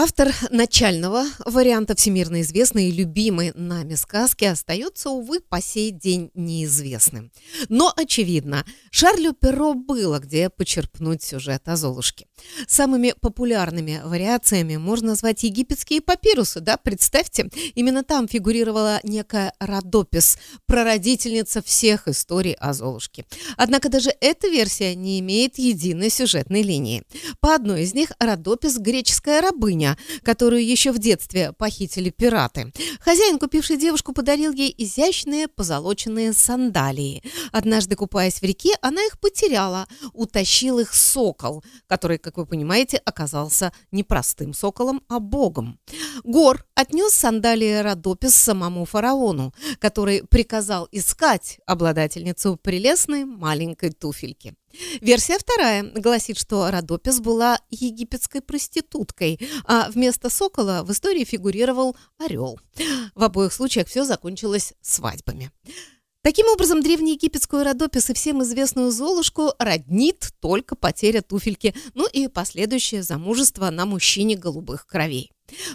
Автор начального варианта всемирно известной и любимой нами сказки остается, увы, по сей день неизвестным. Но очевидно, Шарлю Перо было где почерпнуть сюжет о Золушке. Самыми популярными вариациями можно назвать египетские папирусы, да, представьте. Именно там фигурировала некая Родопис, прародительница всех историй о Золушке. Однако даже эта версия не имеет единой сюжетной линии. По одной из них Родопис – греческая рабыня, меня, которую еще в детстве похитили пираты. Хозяин, купивший девушку, подарил ей изящные позолоченные сандалии. Однажды, купаясь в реке, она их потеряла. Утащил их сокол, который, как вы понимаете, оказался не простым соколом, а богом. Гор отнес сандалии Родопис самому фараону, который приказал искать обладательницу прелестной маленькой туфельки. Версия вторая гласит, что Родопис была египетской проституткой, а вместо сокола в истории фигурировал орел. В обоих случаях все закончилось свадьбами. Таким образом, древнеегипетскую Родопис и всем известную Золушку роднит только потеря туфельки, ну и последующее замужество на мужчине голубых кровей.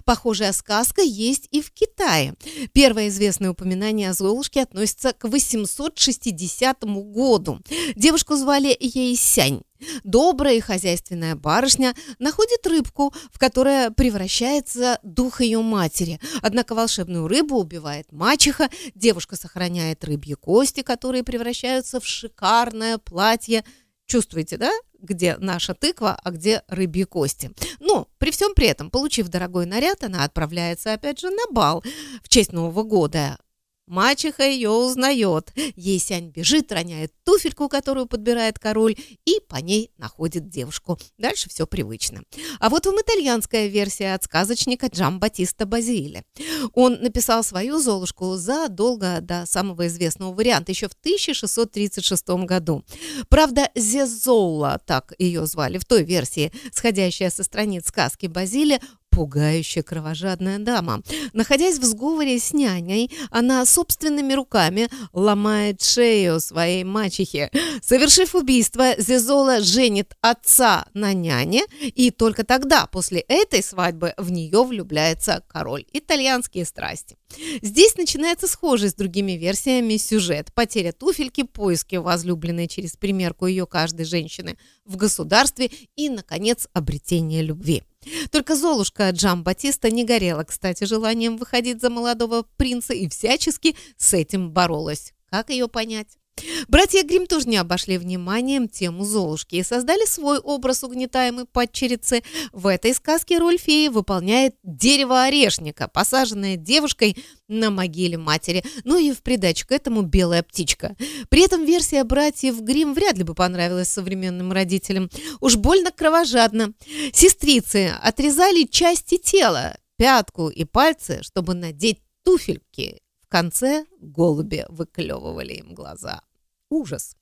Похожая сказка есть и в Китае. Первое известное упоминание о Золушке относится к 860 году. Девушку звали Ейсянь. Добрая и хозяйственная барышня находит рыбку, в которой превращается дух ее матери. Однако волшебную рыбу убивает мачеха, девушка сохраняет рыбьи кости, которые превращаются в шикарное платье. Чувствуете, да? где наша тыква, а где рыбьи кости. Но при всем при этом, получив дорогой наряд, она отправляется опять же на бал в честь Нового года. Мачеха ее узнает. Есянь бежит, роняет туфельку, которую подбирает король, и по ней находит девушку. Дальше все привычно. А вот вам итальянская версия от сказочника Джамбатиста Базили. Он написал свою «Золушку» задолго до самого известного варианта, еще в 1636 году. Правда, Зезола так ее звали в той версии, сходящая со страниц сказки Базили, Пугающая кровожадная дама. Находясь в сговоре с няней, она собственными руками ломает шею своей мачехе. Совершив убийство, Зизола женит отца на няне, и только тогда, после этой свадьбы, в нее влюбляется король. Итальянские страсти. Здесь начинается схожий с другими версиями сюжет. Потеря туфельки, поиски возлюбленной через примерку ее каждой женщины в государстве и, наконец, обретение любви. Только Золушка Джам Батиста не горела, кстати, желанием выходить за молодого принца и всячески с этим боролась. Как ее понять? Братья Грим тоже не обошли вниманием тему Золушки и создали свой образ угнетаемой падчерицы. В этой сказке роль феи выполняет дерево орешника, посаженное девушкой на могиле матери, ну и в придачу к этому белая птичка. При этом версия братьев Грим вряд ли бы понравилась современным родителям. Уж больно кровожадно. Сестрицы отрезали части тела, пятку и пальцы, чтобы надеть туфельки конце голуби выклевывали им глаза. Ужас.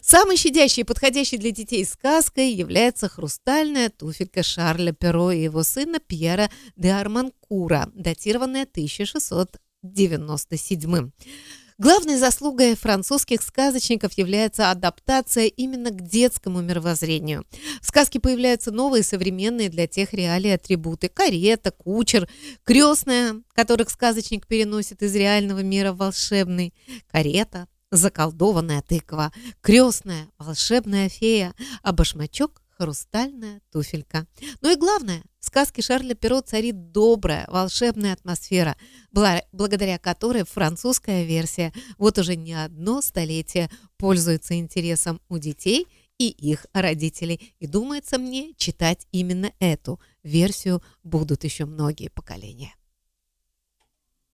Самой щадящей и подходящей для детей сказкой является хрустальная туфелька Шарля Перо и его сына Пьера де Арманкура, датированная 1697 Главной заслугой французских сказочников является адаптация именно к детскому мировоззрению. В сказке появляются новые современные для тех реалий атрибуты – карета, кучер, крестная, которых сказочник переносит из реального мира волшебный, карета, заколдованная тыква, крестная, волшебная фея, а башмачок хрустальная туфелька. Ну и главное, в сказке Шарля Перо царит добрая, волшебная атмосфера, благодаря которой французская версия вот уже не одно столетие пользуется интересом у детей и их родителей. И думается мне, читать именно эту версию будут еще многие поколения.